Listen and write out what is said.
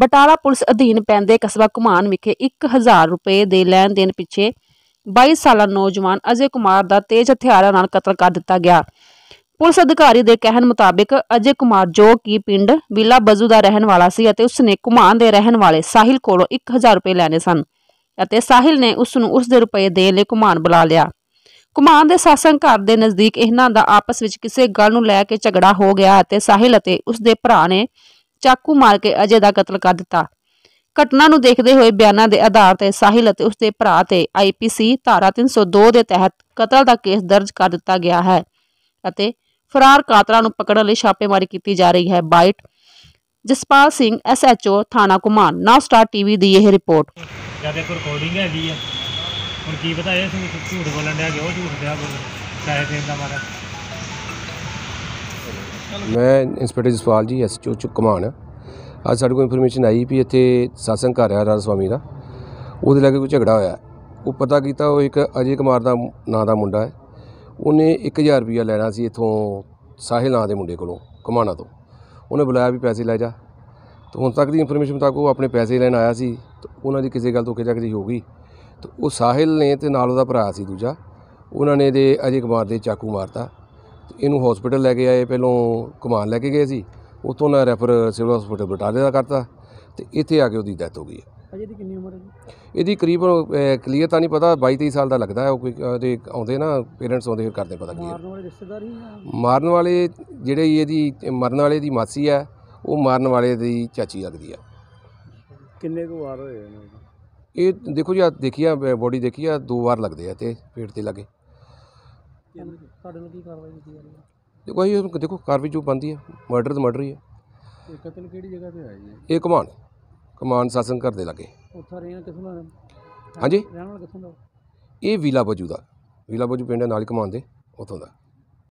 Batala police ਅਧੀਨ ਪੈਂਦੇ ਕਸਬਾ ਕੁਮਾਨ ਵਿਖੇ 1000 ਰੁਪਏ ਦੇ ਲੈਣ ਦੇਣ ਪਿੱਛੇ 22 ਸਾਲਾ ਨੌਜਵਾਨ ਅਜੇ ਕੁਮਾਰ ਦਾ ਤੇਜ਼ ਹਥਿਆਰਾਂ ਨਾਲ ਕਤਲ ਕਰ ਦਿੱਤਾ ਗਿਆ ਪੁਲਿਸ ਅਧਿਕਾਰੀ ਦੇ ਕਹਿਣ ਮੁਤਾਬਕ ਅਜੇ ਕੁਮਾਰ ਜੋ ਕਿ ਪਿੰਡ ਵਿਲਾ ਬਜ਼ੂ ਦਾ ਰਹਿਣ ਵਾਲਾ ਸੀ ਅਤੇ ਉਸਨੇ ਕੁਮਾਨ ਦੇ ਰਹਿਣ ਵਾਲੇ ਸਾਹਿਲ ਕੋਲੋਂ 1000 ਰੁਪਏ ਲੈਣੇ ਸਨ ਅਤੇ ਸਾਹਿਲ ਨੇ ਉਸ ਨੂੰ ਉਸ ਦੇ ਰੁਪਏ ਦੇਣ ਲਈ ਕੁਮਾਨ ਬੁਲਾ ਲਿਆ ਕੁਮਾਨ ਦੇ ਸਾਸਨ ਘਰ ਦੇ ਨਜ਼ਦੀਕ ਇਹਨਾਂ ਦਾ ਆਪਸ ਵਿੱਚ ਕਿਸੇ ਗੱਲ ਨੂੰ ਲੈ ਕੇ ਝਗੜਾ ਹੋ ਗਿਆ ਅਤੇ ਸਾਹਿਲ ਅਤੇ ਉਸ ਦੇ ਭਰਾ ਨੇ ਚਾਕੂ ਮਾਰ ਕੇ ਅਜੇ ਦਾ ਕਤਲ ਕਰ ਦਿੱਤਾ ਘਟਨਾ ਨੂੰ ਦੇਖਦੇ ਹੋਏ ਬਿਆਨਾਂ ਦੇ ਆਧਾਰ ਤੇ ਸਾਹਿਲ ਅਤੇ ਉਸਦੇ ਭਰਾ ਤੇ ਆਈਪੀਸੀ ਧਾਰਾ 302 ਦੇ ਤਹਿਤ ਕਤਲ ਦਾ ਕੇਸ ਦਰਜ ਕਰ ਦਿੱਤਾ ਗਿਆ ਹੈ ਅਤੇ ਫਰਾਰ ਕਾਤਲਾਂ ਨੂੰ ਪਕੜਨ ਲਈ ਛਾਪੇਮਾਰੀ ਕੀਤੀ ਜਾ ਰਹੀ ਹੈ ਬਾਈਟ ਜਸਪਾਲ ਸਿੰਘ ਐਸਐਚਓ ਥਾਣਾ ਕੁਮਾਨ ਨਾ ਸਟਾਰ ਟੀਵੀ ਦੀ ਇਹ ਰਿਪੋਰਟ ਜਿਆਦਾ ਕੋ ਰਿਕਾਰਡਿੰਗ ਹੈ ਜੀ ਹੁਣ ਕੀ ਪਤਾ ਇਹ ਝੂਠ ਬੋਲਣ ਡਿਆ ਕਿ ਉਹ ਝੂਠ ਦਿਆ ਬੋਲ ਸਾਇਦ ਇਹਦਾ ਮਾਰਾ ਮੈਂ ਇੰਸਪੈਕਟਰ ਜਸਪਾਲ ਜੀ ਐਸਚਓ ਚੁਕਮਾਨ ਅੱਜ ਸਾਡੇ ਕੋਲ ਇਨਫੋਰਮੇਸ਼ਨ ਆਈ ਵੀ ਇੱਥੇ ਸਾਸੰਗ ਘਰ ਆ ਰਾਜ ਸਵਾਮੀ ਦਾ ਉਹਦੇ ਲਾਗੇ ਕੋਈ ਝਗੜਾ ਹੋਇਆ ਉਹ ਪਤਾ ਕੀਤਾ ਉਹ ਇੱਕ ਅਜੇ ਕੁਮਾਰ ਦਾ ਨਾਂ ਦਾ ਮੁੰਡਾ ਹੈ ਉਹਨੇ 1000 ਰੁਪਇਆ ਲੈਣਾ ਸੀ ਇਥੋਂ ਸਾਹਿਲ ਨਾਂ ਦੇ ਮੁੰਡੇ ਕੋਲੋਂ ਕਮਾਣਾ ਤੋਂ ਉਹਨੇ ਬੁਲਾਇਆ ਵੀ ਪੈਸੇ ਲੈ ਜਾ ਤੇ ਹੁਣ ਤੱਕ ਦੀ ਇਨਫੋਰਮੇਸ਼ਨ ਮੁਤਾਬਕ ਉਹ ਆਪਣੇ ਪੈਸੇ ਲੈਣ ਆਇਆ ਸੀ ਤੇ ਉਹਨਾਂ ਦੀ ਕਿਸੇ ਗੱਲ ਤੋਂ ਖਿਜਾਖਜੀ ਹੋ ਗਈ ਤੇ ਉਹ ਸਾਹਿਲ ਨੇ ਤੇ ਨਾਲ ਉਹਦਾ ਭਰਾ ਸੀ ਦੂਜਾ ਉਹਨਾਂ ਨੇ ਦੇ ਅਜੇ ਕੁਮਾਰ ਦੇ ਚਾਕੂ ਮਾਰਤਾ ਇਹਨੂੰ ਹਸਪੀਟਲ ਲੈ ਕੇ ਆਏ ਪਹਿਲੋਂ ਕਮਾਨ ਲੈ ਕੇ ਗਏ ਸੀ ਉਤੋਂ ਨਾ ਰੈਫਰ ਸਿਵਲ ਹਸਪੀਟਲ ਬਟਾਲੇ ਦਾ ਕਰਤਾ ਤੇ ਇੱਥੇ ਆ ਕੇ ਉਹਦੀ ਡੈਥ ਹੋ ਗਈ ਹੈ ਅਜੇ ਕਿੰਨੀ ਉਮਰ ਹੈ ਜੀ ਇਹਦੀ ਕਰੀਬ ਕਲੀਅਰ ਤਾਂ ਨਹੀਂ ਪਤਾ 22 23 ਸਾਲ ਦਾ ਲੱਗਦਾ ਹੈ ਉਹ ਕੋਈ ਤੇ ਆਉਂਦੇ ਨਾ ਪੇਰੈਂਟਸ ਆਉਂਦੇ ਫਿਰ ਕਰਦੇ ਪਤਾ ਕੀ ਮਾਰਨ ਵਾਲੇ ਰਿਸ਼ਤੇਦਾਰ ਹੀ ਮਾਰਨ ਵਾਲੇ ਜਿਹੜੇ ਇਹਦੀ ਮਰਨ ਵਾਲੇ ਦੀ ਮਾਸੀ ਹੈ ਉਹ ਮਾਰਨ ਵਾਲੇ ਦੀ ਚਾਚੀ ਲੱਗਦੀ ਹੈ ਕਿੰਨੇ ਕੁ ਵਾਰ ਹੋਏ ਇਹ ਦੇਖੋ ਜੀ ਆ ਦੇਖੀਆ ਬੋਡੀ ਦੇਖੀਆ ਦੋ ਵਾਰ ਲੱਗਦੇ ਆ ਤੇ ਪੇਟ ਤੇ ਲੱਗੇ ਤੁਹਾਡੇ ਨਾਲ ਕੀ ਕਾਰਵਾਈ ਕੀਤੀ ਜਾ ਰਹੀ ਹੈ ਦੇਖੋ ਅਸੀਂ ਦੇਖੋ ਕਾਰਵਾਈ ਜੋ ਬੰਦੀ ਹੈ ਮਰਡਰ ਤਾਂ ਮਰਡਰ ਹੀ ਹੈ ਇਹ ਕਤਲ ਕਿਹੜੀ ਜਗ੍ਹਾ ਤੇ ਹੋਇਆ ਜੀ ਇਹ ਕਮਾਨ ਕਮਾਨ ਸਾਸਨ ਘਰ ਦੇ ਉੱਥਾ ਉੱਥੇ ਕਿਸ ਕਿਥੋਂ ਹਾਂਜੀ ਰਹਿਣਾ ਵਾਲਾ ਨਾਲ ਦਾ ਇਹ ਵਿਲਾ ਬਜੂ ਦਾ ਵਿਲਾ ਬਜੂ ਪਿੰਡ ਨਾਲ ਹੀ ਕਮਾਨ ਦੇ ਉੱਥੋਂ ਦਾ